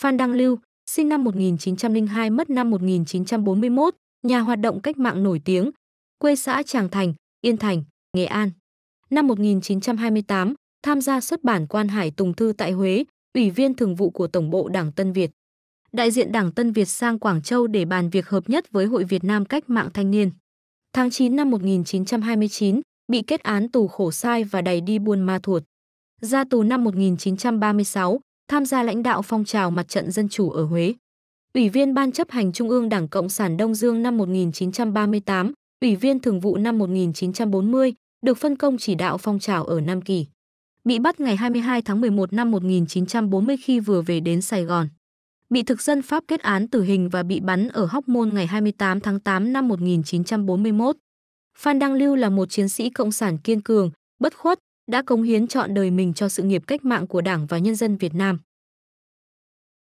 Phan Đăng Lưu, sinh năm 1902 mất năm 1941, nhà hoạt động cách mạng nổi tiếng, quê xã Tràng Thành, Yên Thành, Nghệ An. Năm 1928, tham gia xuất bản Quan Hải Tùng Thư tại Huế, Ủy viên Thường vụ của Tổng bộ Đảng Tân Việt. Đại diện Đảng Tân Việt sang Quảng Châu để bàn việc hợp nhất với Hội Việt Nam Cách mạng Thanh niên. Tháng 9 năm 1929, bị kết án tù khổ sai và đày đi buôn ma thuột. Ra tù năm 1936, tham gia lãnh đạo phong trào mặt trận dân chủ ở Huế. Ủy viên Ban chấp hành Trung ương Đảng Cộng sản Đông Dương năm 1938, Ủy viên Thường vụ năm 1940, được phân công chỉ đạo phong trào ở Nam Kỳ. Bị bắt ngày 22 tháng 11 năm 1940 khi vừa về đến Sài Gòn. Bị thực dân Pháp kết án tử hình và bị bắn ở Hóc Môn ngày 28 tháng 8 năm 1941. Phan Đăng Lưu là một chiến sĩ cộng sản kiên cường, bất khuất, đã cống hiến chọn đời mình cho sự nghiệp cách mạng của Đảng và nhân dân Việt Nam.